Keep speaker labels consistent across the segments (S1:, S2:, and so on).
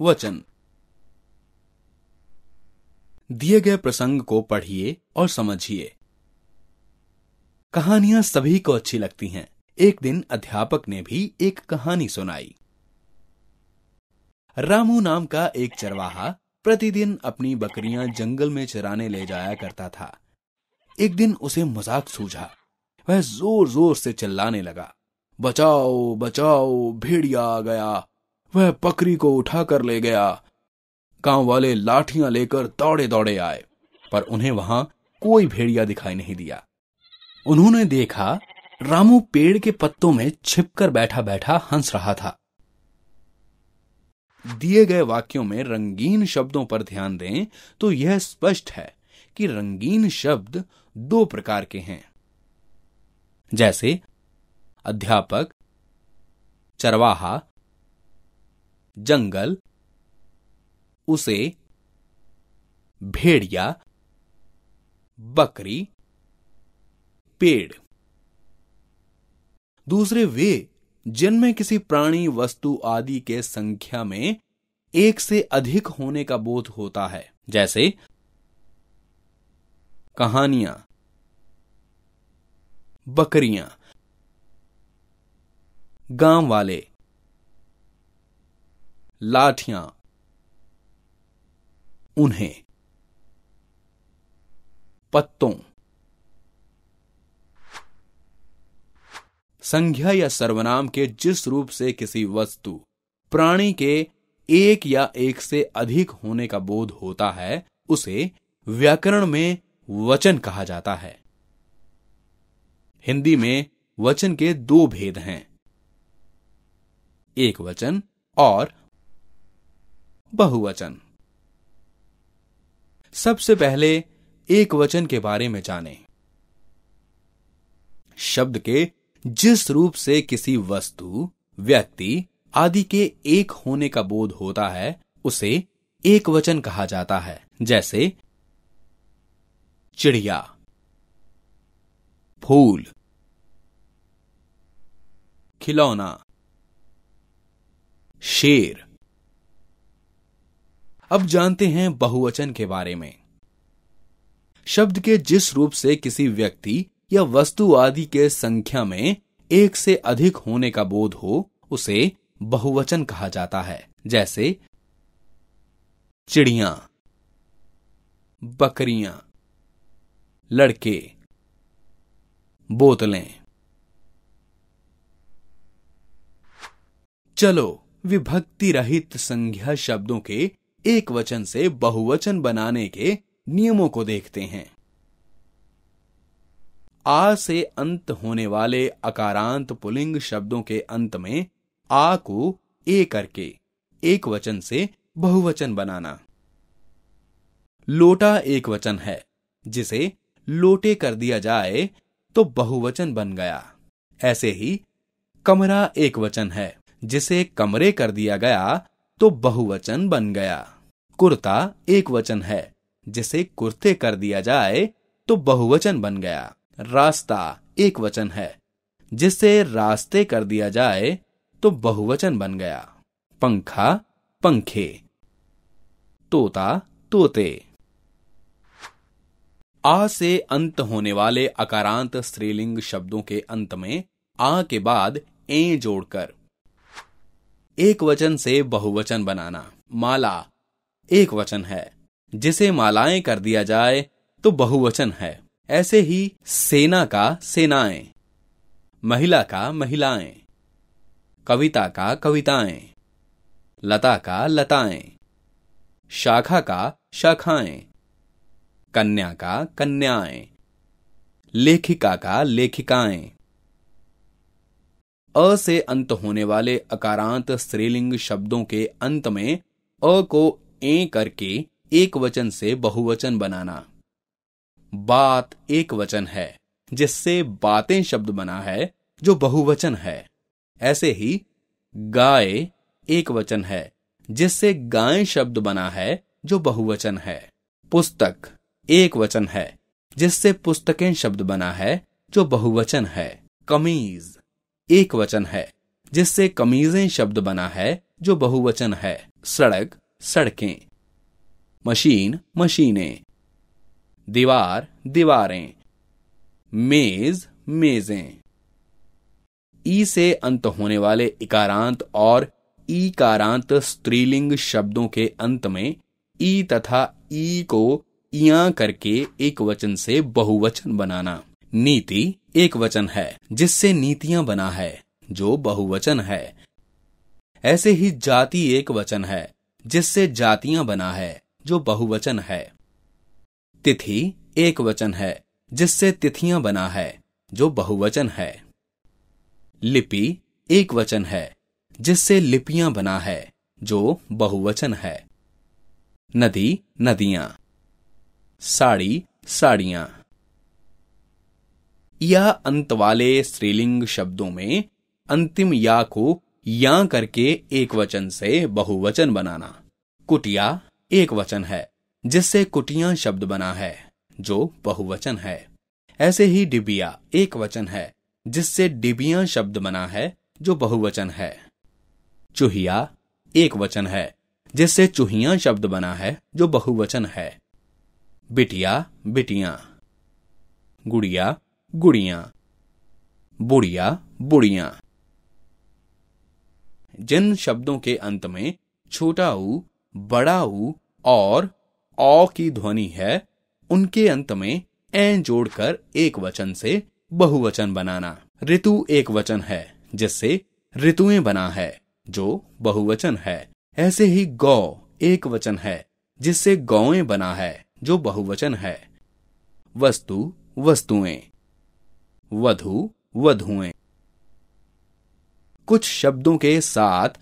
S1: वचन दिए गए प्रसंग को पढ़िए और समझिए कहानियां सभी को अच्छी लगती हैं एक दिन अध्यापक ने भी एक कहानी सुनाई रामू नाम का एक चरवाहा प्रतिदिन अपनी बकरियां जंगल में चराने ले जाया करता था एक दिन उसे मजाक सूझा वह जोर जोर से चिल्लाने लगा बचाओ बचाओ भेड़िया आ गया वह पकड़ी को उठाकर ले गया गांव वाले लाठियां लेकर दौड़े दौड़े आए पर उन्हें वहां कोई भेड़िया दिखाई नहीं दिया उन्होंने देखा रामू पेड़ के पत्तों में छिपकर बैठा बैठा हंस रहा था दिए गए वाक्यों में रंगीन शब्दों पर ध्यान दें तो यह स्पष्ट है कि रंगीन शब्द दो प्रकार के हैं जैसे अध्यापक चरवाहा जंगल उसे भेड़िया बकरी पेड़ दूसरे वे जिनमें किसी प्राणी वस्तु आदि के संख्या में एक से अधिक होने का बोध होता है जैसे कहानियां बकरियां गांव वाले लाठियां उन्हें पत्तों संज्ञा या सर्वनाम के जिस रूप से किसी वस्तु प्राणी के एक या एक से अधिक होने का बोध होता है उसे व्याकरण में वचन कहा जाता है हिंदी में वचन के दो भेद हैं एक वचन और बहुवचन सबसे पहले एक वचन के बारे में जानें। शब्द के जिस रूप से किसी वस्तु व्यक्ति आदि के एक होने का बोध होता है उसे एक वचन कहा जाता है जैसे चिड़िया फूल खिलौना शेर अब जानते हैं बहुवचन के बारे में शब्द के जिस रूप से किसी व्यक्ति या वस्तु आदि के संख्या में एक से अधिक होने का बोध हो उसे बहुवचन कहा जाता है जैसे चिड़िया बकरियां लड़के बोतलें चलो विभक्ति रहित संज्ञा शब्दों के एक वचन से बहुवचन बनाने के नियमों को देखते हैं आ से अंत होने वाले अकारांत पुलिंग शब्दों के अंत में आ को ए करके एक वचन से बहुवचन बनाना लोटा एक वचन है जिसे लोटे कर दिया जाए तो बहुवचन बन गया ऐसे ही कमरा एक वचन है जिसे कमरे कर दिया गया तो बहुवचन बन गया कुर्ता एक वचन है जिसे कुर्ते कर दिया जाए तो बहुवचन बन गया रास्ता एक वचन है जिसे रास्ते कर दिया जाए तो बहुवचन बन गया पंखा पंखे तोता तोते आ से अंत होने वाले अकारांत स्त्रीलिंग शब्दों के अंत में आ के बाद ए जोड़कर एक वचन से बहुवचन बनाना माला एक वचन है जिसे मालाएं कर दिया जाए तो बहुवचन है ऐसे ही सेना का सेनाएं महिला का महिलाएं कविता का कविताएं लता का लताएं शाखा का शाखाएं कन्या का कन्याएं लेखिका का लेखिकाएं अ से अंत होने वाले अकारांत स्त्रीलिंग शब्दों के अंत में अ को ए करके एक वचन से बहुवचन बनाना बात एक वचन है जिससे बातें शब्द बना है जो बहुवचन है ऐसे ही गाय एक वचन है जिससे गाय शब्द बना है जो बहुवचन है पुस्तक एक वचन है जिससे पुस्तकें शब्द बना है जो बहुवचन है कमीज एक वचन है जिससे कमीजें शब्द बना है जो बहुवचन है सड़क सड़कें मशीन मशीनें दीवार दीवारें मेज मेजें ई से अंत होने वाले इकारांत और कारांत स्त्रीलिंग शब्दों के अंत में ई तथा ई को इया करके एक वचन से बहुवचन बनाना नीति एक वचन है जिससे नीतियां बना है जो बहुवचन है ऐसे ही जाति एक वचन है जिससे जातियां बना है जो बहुवचन है तिथि एक वचन है जिससे तिथियां बना है जो बहुवचन है लिपि एक वचन है जिससे लिपियां बना है जो बहुवचन है नदी नदियां साड़ी साड़ियां यह अंत वाले स्त्रीलिंग शब्दों में अंतिम या को या करके एक वचन से बहुवचन बनाना कुटिया एक वचन है जिससे कुटिया शब्द बना है जो बहुवचन है ऐसे ही डिबिया एक वचन है जिससे डिबिया शब्द बना है जो बहुवचन है चूहिया एक वचन है जिससे चूहिया शब्द बना है जो बहुवचन है बिटिया बिटिया गुड़िया गुड़िया बुढ़िया बुढ़िया जिन शब्दों के अंत में छोटा ऊ बड़ा ऊ और औ की ध्वनि है उनके अंत में ए जोड़कर एक वचन से बहुवचन बनाना ऋतु एक वचन है जिससे ऋतुएं बना है जो बहुवचन है ऐसे ही गौ एक वचन है जिससे गौए बना है जो बहुवचन है वस्तु वस्तुएं वधु वधुएं कुछ शब्दों के साथ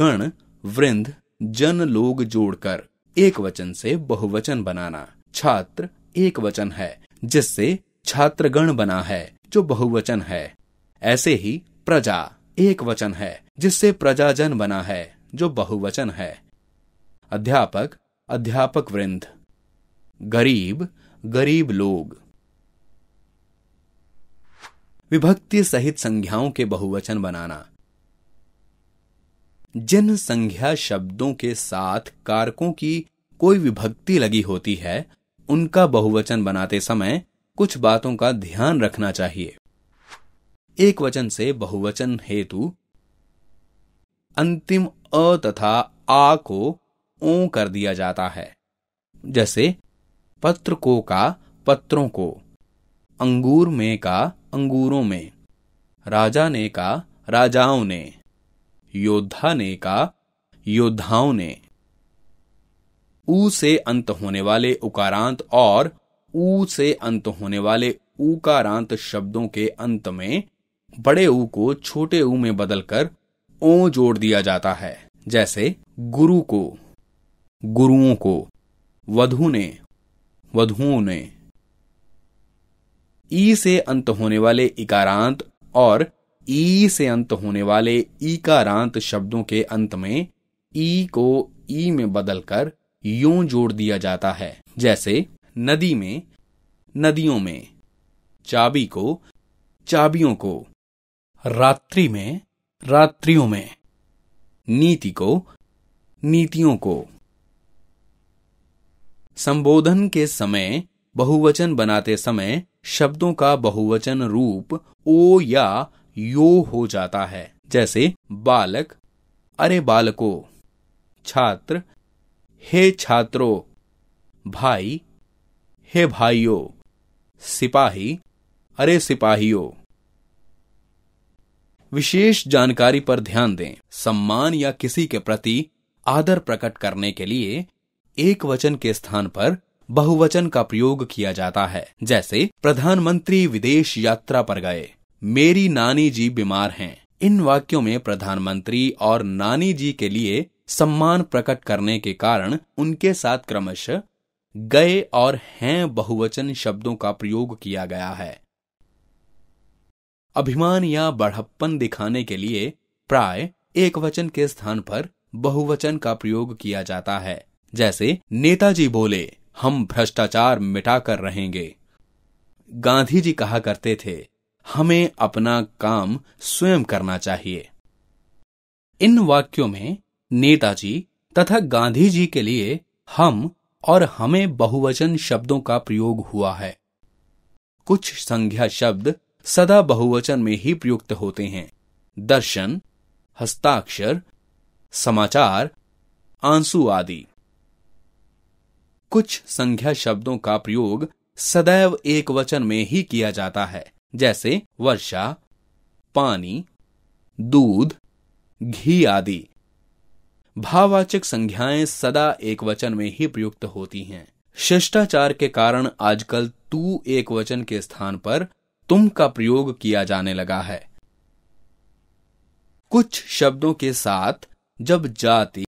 S1: गण वृंद जन लोग जोड़कर एक वचन से बहुवचन बनाना छात्र एक वचन है जिससे छात्रगण बना है जो बहुवचन है ऐसे ही प्रजा एक वचन है जिससे प्रजाजन बना है जो बहुवचन है अध्यापक अध्यापक वृंद गरीब गरीब लोग विभक्ति सहित संज्ञाओं के बहुवचन बनाना जिन संज्ञा शब्दों के साथ कारकों की कोई विभक्ति लगी होती है उनका बहुवचन बनाते समय कुछ बातों का ध्यान रखना चाहिए एक वचन से बहुवचन हेतु अंतिम अ तथा आ को ओ कर दिया जाता है जैसे पत्र को का पत्रों को अंगूर में का अंगूरों में राजा ने का राजाओं ने योद्धा ने का योद्धाओं ने ऊ से अंत होने वाले उकारांत और ऊ से अंत होने वाले उकारांत शब्दों के अंत में बड़े ऊ को छोटे ऊ में बदलकर ओ जोड़ दिया जाता है जैसे गुरु को गुरुओं को वधु ने वधुओं ने ई से अंत होने वाले इकारांत और ई से अंत होने वाले इकारांत शब्दों के अंत में ई को ई में बदलकर यूं जोड़ दिया जाता है जैसे नदी में नदियों में चाबी को चाबियों को रात्रि में रात्रियों में नीति को नीतियों को संबोधन के समय बहुवचन बनाते समय शब्दों का बहुवचन रूप ओ या यो हो जाता है जैसे बालक अरे बालको छात्र हे छात्रो भाई हे भाइयो सिपाही अरे सिपाहियो विशेष जानकारी पर ध्यान दें सम्मान या किसी के प्रति आदर प्रकट करने के लिए एक वचन के स्थान पर बहुवचन का प्रयोग किया जाता है जैसे प्रधानमंत्री विदेश यात्रा पर गए मेरी नानी जी बीमार हैं इन वाक्यों में प्रधानमंत्री और नानी जी के लिए सम्मान प्रकट करने के कारण उनके साथ क्रमशः गए और हैं बहुवचन शब्दों का प्रयोग किया गया है अभिमान या बढ़प्पन दिखाने के लिए प्राय एक वचन के स्थान पर बहुवचन का प्रयोग किया जाता है जैसे नेताजी बोले हम भ्रष्टाचार मिटाकर रहेंगे गांधी जी कहा करते थे हमें अपना काम स्वयं करना चाहिए इन वाक्यों में नेताजी तथा गांधी जी के लिए हम और हमें बहुवचन शब्दों का प्रयोग हुआ है कुछ संज्ञा शब्द सदा बहुवचन में ही प्रयुक्त होते हैं दर्शन हस्ताक्षर समाचार आंसू आदि कुछ संख्या शब्दों का प्रयोग सदैव एक वचन में ही किया जाता है जैसे वर्षा पानी दूध घी आदि भाववाचक संज्ञाएं सदा एक वचन में ही प्रयुक्त होती हैं शिष्टाचार के कारण आजकल तू एक वचन के स्थान पर तुम का प्रयोग किया जाने लगा है कुछ शब्दों के साथ जब जाति